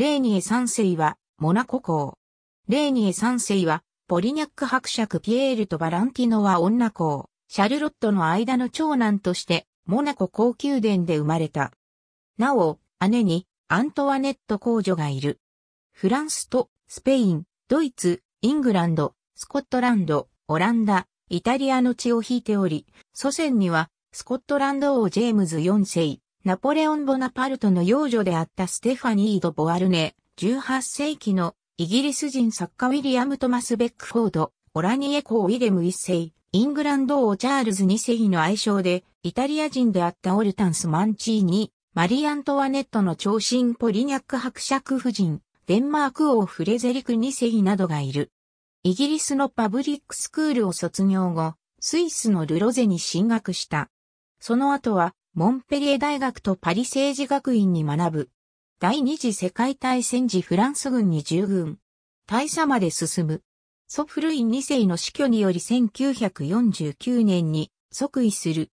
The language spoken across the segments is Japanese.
レーニエ三世は、モナコ公。レーニエ三世は、ポリニャック伯爵ピエールとバランティノは女公、シャルロットの間の長男として、モナコ高宮殿で生まれた。なお、姉に、アントワネット公女がいる。フランスと、スペイン、ドイツ、イングランド、スコットランド、オランダ、イタリアの血を引いており、祖先には、スコットランド王ジェームズ4世、ナポレオン・ボナパルトの幼女であったステファニー・ド・ボアルネ、18世紀のイギリス人作家ウィリアム・トマス・ベックフォード、オラニエー・ウィレム一世、イングランド王チャールズ二世の愛称で、イタリア人であったオルタンス・マンチーニ、マリー・アントワネットの長身ポリニャック伯爵夫人、デンマーク王フレゼリク二世などがいる。イギリスのパブリックスクールを卒業後、スイスのルロゼに進学した。その後は、モンペリエ大学とパリ政治学院に学ぶ。第二次世界大戦時フランス軍に従軍。大佐まで進む。ソフルイン2世の死去により1949年に即位する。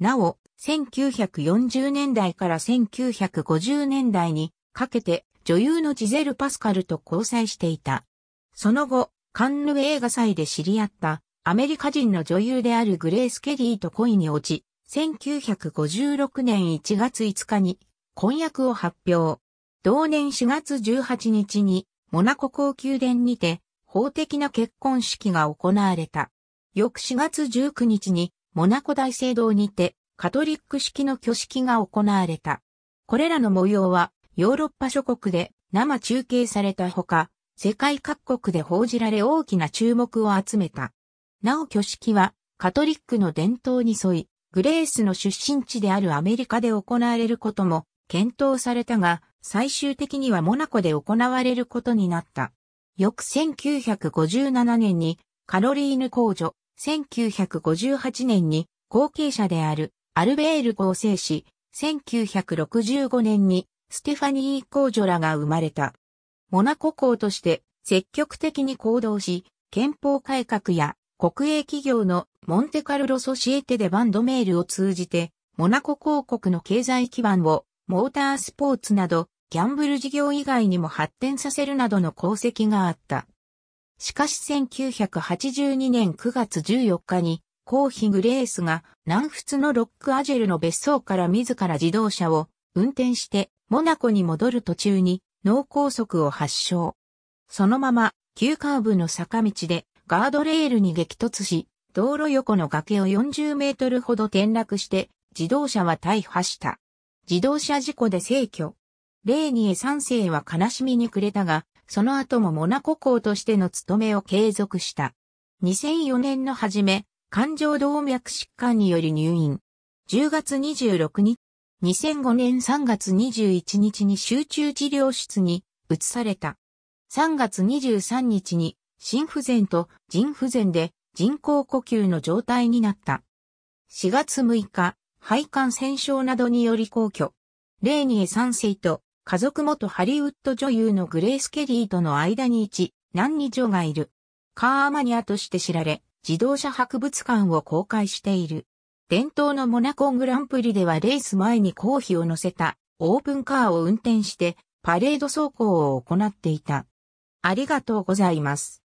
なお、1940年代から1950年代にかけて女優のジゼル・パスカルと交際していた。その後、カンヌ映画祭で知り合ったアメリカ人の女優であるグレース・ケリーと恋に落ち、1956年1月5日に婚約を発表。同年4月18日にモナコ公宮殿にて法的な結婚式が行われた。翌4月19日にモナコ大聖堂にてカトリック式の挙式が行われた。これらの模様はヨーロッパ諸国で生中継されたほか、世界各国で報じられ大きな注目を集めた。なお挙式はカトリックの伝統に沿い、グレースの出身地であるアメリカで行われることも検討されたが、最終的にはモナコで行われることになった。翌1957年にカロリーヌ公女、1958年に後継者であるアルベール合成し、1965年にステファニー公女らが生まれた。モナコ公として積極的に行動し、憲法改革や国営企業のモンテカルロソシエテでバンドメールを通じて、モナコ広告の経済基盤をモータースポーツなど、ギャンブル事業以外にも発展させるなどの功績があった。しかし1982年9月14日に、コーヒグレースが南仏のロックアジェルの別荘から自ら自動車を運転してモナコに戻る途中に脳梗塞を発症。そのまま急カーブの坂道でガードレールに激突し、道路横の崖を40メートルほど転落して、自動車は大破した。自動車事故で逝去。レーニエ3世は悲しみに暮れたが、その後もモナコ公としての務めを継続した。2004年の初め、感情動脈疾患により入院。10月26日、2005年3月21日に集中治療室に移された。3月23日に心不全と腎不全で人工呼吸の状態になった。4月6日、肺感染症などにより皇居。レーニエ3世と家族元ハリウッド女優のグレース・ケリーとの間に一、何二女がいる。カーマニアとして知られ、自動車博物館を公開している。伝統のモナコングランプリではレース前に公費を乗せたオープンカーを運転してパレード走行を行っていた。ありがとうございます。